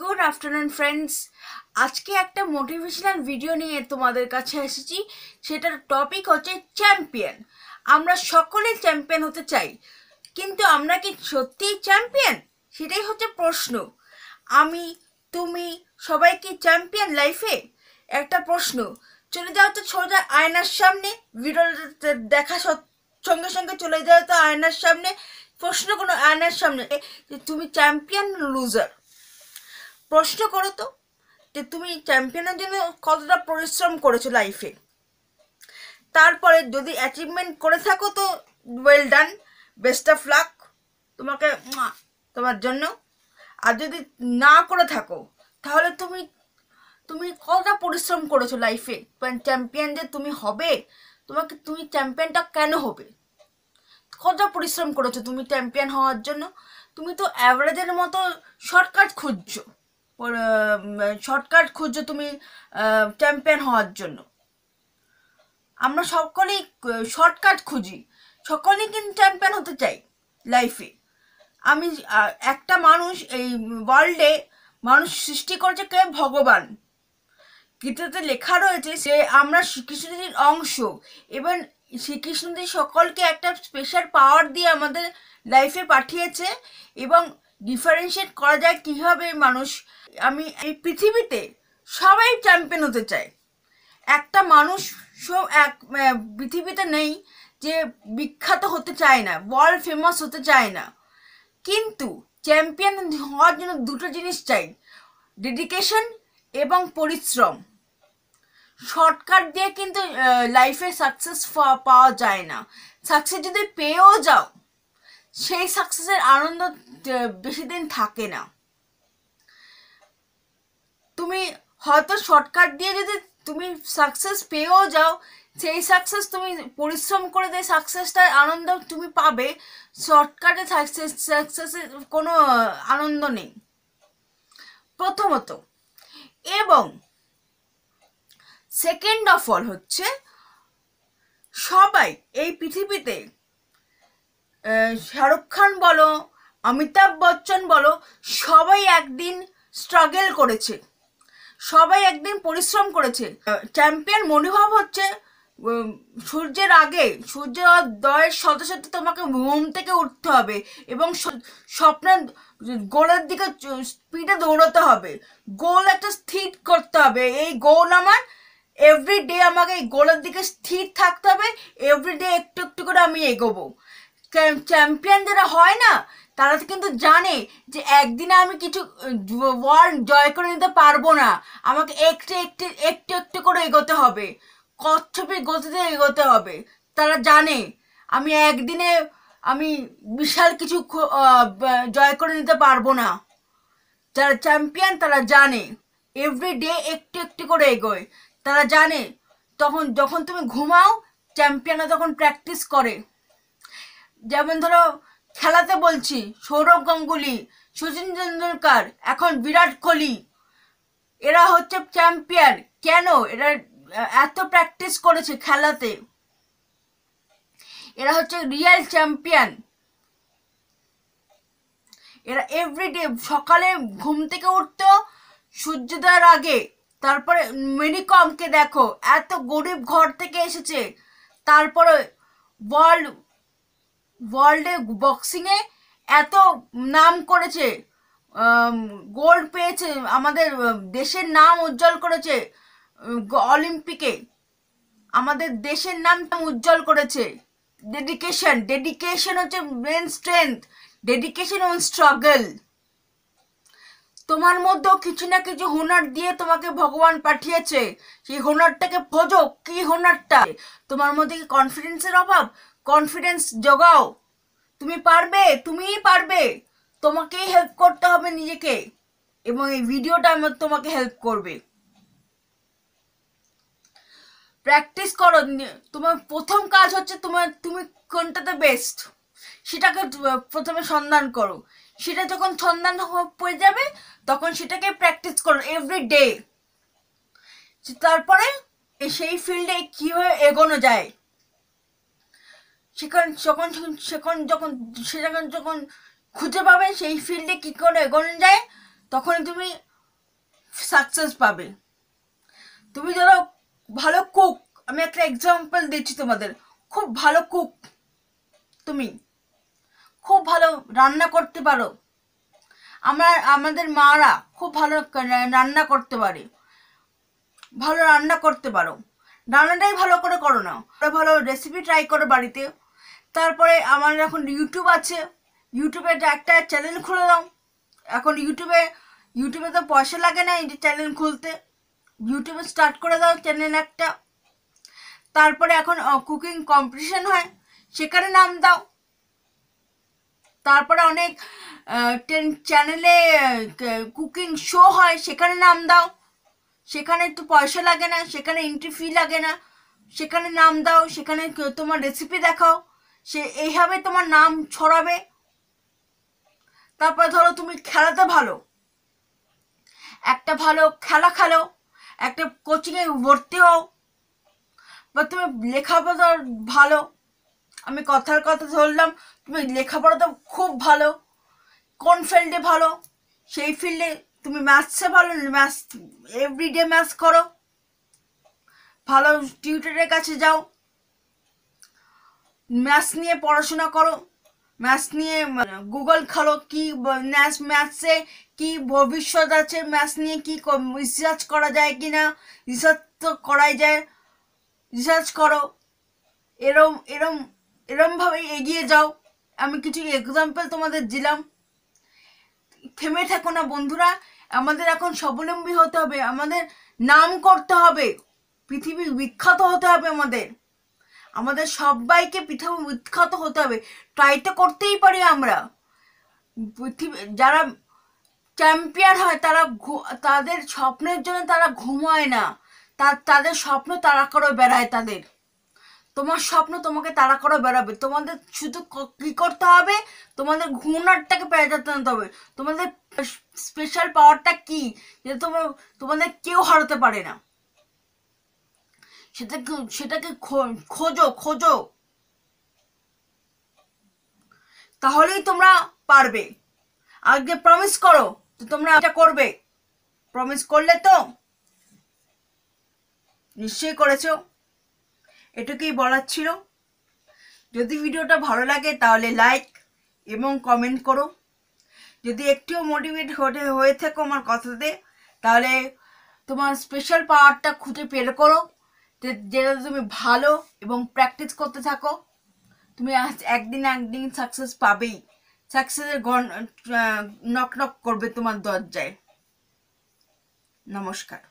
good afternoon friends আজকে একটা motivational video নিয়ে তোমাদের কাছে এসেছি সেটার টপিক হচ্ছে চ্যাম্পিয়ন আমরা সকলে চ্যাম্পিয়ন হতে চাই কিন্তু আমরা কি সত্যিই চ্যাম্পিয়ন সেটাই হচ্ছে প্রশ্ন আমি তুমি সবাই কি চ্যাম্পিয়ন লাইফে একটা প্রশ্ন চলে যাও তো সোজা আয়নার সামনে ভিডিও দেখা সঙ্গে সঙ্গে চলে যাও তো আয়নার সামনে প্রশ্ন কোনো আয়নার সামনে তুমি চ্যাম্পিয়ন লুজার প্রশ্ন করো তো যে তুমি চ্যাম্পিয়নের জন্য কতটা পরিশ্রম করেছো লাইফে তারপরে যদি অ্যাচিভমেন্ট করে থাকো তো well done best of luck তোমাকে তোমার জন্য আর যদি না করে থাকো তাহলে তুমি তুমি কতটা পরিশ্রম করেছো লাইফে মানে চ্যাম্পিয়ন যে তুমি হবে তোমাকে তুমি চ্যাম্পিয়নটা কেন হবে কতটা পরিশ্রম করেছো তুমি চ্যাম্পিয়ন হওয়ার জন্য তুমি তো অ্যাভারেজের মতো শর্টকাট খুঁজছো শর্টকাট খুঁজছো তুমি চ্যাম্পিয়ন হওয়ার জন্য আমরা সকলেই শর্টকাট খুঁজি সকলেই কিন্তু চ্যাম্পিয়ন হতে চাই লাইফে আমি একটা মানুষ এই ওয়ার্ল্ডে মানুষ সৃষ্টি করেছে কে ভগবান গীতাতে লেখা রয়েছে যে আমরা শ্রীকৃষ্ণজির অংশ এবং শ্রীকৃষ্ণজি সকলকে একটা স্পেশাল পাওয়ার দিয়ে আমাদের লাইফে পাঠিয়েছে এবং ডিফারেন্সিয়েট করা যায় কীভাবে মানুষ আমি এই পৃথিবীতে সবাই চ্যাম্পিয়ন হতে চায় একটা মানুষ সব এক পৃথিবীতে নেই যে বিখ্যাত হতে চায় না ওয়ার্ল্ড ফেমাস হতে চায় না কিন্তু চ্যাম্পিয়ন হওয়ার জন্য দুটো জিনিস চাই ডেডিকেশন এবং পরিশ্রম শর্টকাট দিয়ে কিন্তু লাইফে সাকসেস পাওয়া যায় না সাকসেস যদি পেয়েও যাও সেই সাকসেসের আনন্দ বেশি দিন থাকে না তুমি হয়তো শর্টকাট দিয়ে যদি তুমি সাকসেস পেয়েও যাও সেই সাকসেস তুমি পরিশ্রম করে যে সাকসেসটার আনন্দ তুমি পাবে শর্টকাটে সাকসেস সাকসেসের কোনো আনন্দ নেই প্রথমত এবং সেকেন্ড অফ অল হচ্ছে সবাই এই পৃথিবীতে শাহরুখ খান বলো অমিতাভ বচ্চন বলো সবাই একদিন স্ট্রাগল করেছে সবাই একদিন পরিশ্রম করেছে চ্যাম্পিয়ন মনোভাব হচ্ছে সূর্যের আগে সূর্য দয়ের সাথে সাথে তোমাকে ঘুম থেকে উঠতে হবে এবং স্বপ্নের গোলের দিকে স্পিডে দৌড়াতে হবে গোল একটা স্থির করতে হবে এই গোল আমার এভরিডে আমাকে এই গোলের দিকে স্থির থাকতে হবে এভরিডে একটু একটু করে আমি এগোবো চ্যাম্পিয়ন যারা হয় না তারা কিন্তু জানে যে একদিনে আমি কিছু ওয়ার্ল্ড জয় করে নিতে পারবো না আমাকে একটু একটু একটু একটু করে এগোতে হবে কচ্ছপি গতিতে এগোতে হবে তারা জানে আমি একদিনে আমি বিশাল কিছু জয় করে নিতে পারবো না যারা চ্যাম্পিয়ন তারা জানে এভরি ডে একটু একটু করে এগোয় তারা জানে তখন যখন তুমি ঘুমাও চ্যাম্পিয়নরা তখন প্র্যাকটিস করে যেমন ধরো খেলাতে বলছি সৌরভ গাঙ্গুলি সচিন তেন্ডুলকার এখন বিরাট কোহলি এরা হচ্ছে চ্যাম্পিয়ন কেন এরা এত প্র্যাকটিস করেছে খেলাতে এরা হচ্ছে রিয়েল চ্যাম্পিয়ন এরা এভরিডে সকালে ঘুম থেকে উঠতো সূর্যোদয়ের আগে তারপরে মেরিকমকে দেখো এত গরিব ঘর থেকে এসেছে তারপরে ওয়ার্ল্ড ওয়ার্ল্ডে বক্সিংয়ে এত নাম করেছে গোল্ড পেয়েছে আমাদের দেশের নাম উজ্জ্বল করেছে অলিম্পিকে আমাদের দেশের নামটা উজ্জ্বল করেছে ডেডিকেশন ডেডিকেশন হচ্ছে main strength dedication on struggle তোমার মধ্যেও কিছু না কিছু হোনার দিয়ে তোমাকে ভগবান পাঠিয়েছে সেই হোনারটাকে খোঁজো কি হোনারটা তোমার মধ্যে কি কনফিডেন্সের অভাব কনফিডেন্স জগাও তুমি পারবে তুমিই পারবে তোমাকেই হেল্প করতে হবে নিজেকে এবং এই ভিডিওটা আমার তোমাকে হেল্প করবে প্র্যাকটিস করো তোমার প্রথম কাজ হচ্ছে তোমার তুমি কোনটাতে বেস্ট সেটাকে প্রথমে সন্ধান করো সেটা যখন সন্ধান হয়ে যাবে তখন সেটাকে প্র্যাকটিস করো এভরি ডে তারপরে সেই ফিল্ডে কীভাবে এগোনো যায় সেখানে যখন সেখন যখন সেখানে যখন খুঁজে পাবে সেই ফিল্ডে কী করে এগোনো যায় তখন তুমি সাকসেস পাবে তুমি ধরো ভালো কুক আমি একটা এক্সাম্পল দিচ্ছি তোমাদের খুব ভালো কুক তুমি খুব ভালো রান্না করতে পারো আমরা আমাদের মারা খুব ভালো রান্না করতে পারে ভালো রান্না করতে পারো রান্নাটাই ভালো করে করো না ভালো রেসিপি ট্রাই করো বাড়িতে তারপরে আমার এখন ইউটিউব আছে ইউটিউবে একটা চ্যানেল খুলে দাও এখন ইউটিউবে ইউটিউবে তো পয়সা লাগে না এই যে চ্যানেল খুলতে ইউটিউবে স্টার্ট করে দাও চ্যানেল একটা তারপরে এখন কুকিং কম্পিটিশান হয় সেখানে নাম দাও তারপরে অনেক চ্যানেলে কুকিং শো হয় সেখানে নাম দাও সেখানে তো পয়সা লাগে না সেখানে এন্ট্রি ফি লাগে না সেখানে নাম দাও সেখানে তোমার রেসিপি দেখাও সে এইভাবে তোমার নাম ছড়াবে তারপরে ধরো তুমি খেলাতে ভালো একটা ভালো খেলা খেলো একটা কোচিংয়ে ভর্তি হও বা তুমি লেখাপড়া ভালো আমি কথার কথা ধরলাম তুমি লেখাপড়া তো খুব ভালো কোন ফিল্ডে ভালো সেই ফিল্ডে তুমি ম্যাথসে ভালো ম্যাথস এভরিডে ম্যাথস করো ভালো টিউটারের কাছে যাও ম্যাথস নিয়ে পড়াশোনা করো ম্যাথস নিয়ে গুগল খালো কি ম্যাথসে কি ভবিষ্যৎ আছে ম্যাথস নিয়ে কি রিসার্চ করা যায় কি না রিসার্চ তো করাই যায় রিসার্চ করো এরম এরম এরমভাবে এগিয়ে যাও আমি কিছু এক্সাম্পল তোমাদের দিলাম থেমে থাকো না বন্ধুরা আমাদের এখন স্বাবলম্বী হতে হবে আমাদের নাম করতে হবে পৃথিবী বিখ্যাত হতে হবে আমাদের আমাদের সবাইকে পৃথা উৎখাত হতে হবে ট্রাই তো করতেই পারি আমরা পৃথিবী যারা চ্যাম্পিয়ন হয় তারা তাদের স্বপ্নের জন্য তারা ঘুমায় না তার তাদের স্বপ্ন তারা করে বেড়ায় তাদের তোমার স্বপ্ন তোমাকে তারা করে বেড়াবে তোমাদের শুধু কী করতে হবে তোমাদের ঘুণারটাকে পেঁচাতে আনতে হবে তোমাদের স্পেশাল পাওয়ারটা কী যে তোমার তোমাদের কেউ হারাতে পারে না সেটাকে সেটাকে খোঁজো খোঁজো তাহলেই তোমরা পারবে আগে প্রমিস করো তো তোমরা এটা করবে প্রমিস করলে তো নিশ্চয়ই করেছো এটুকুই বলার ছিল যদি ভিডিওটা ভালো লাগে তাহলে লাইক এবং কমেন্ট করো যদি একটিও মোটিভেট হতে হয়ে থাকো আমার কথাতে তাহলে তোমার স্পেশাল পাওয়ারটা খুঁজে পেল করো যেটা তুমি ভালো এবং প্র্যাকটিস করতে থাকো তুমি একদিন একদিন সাকসেস পাবেই সাকসেসের নক নক করবে তোমার দরজায় নমস্কার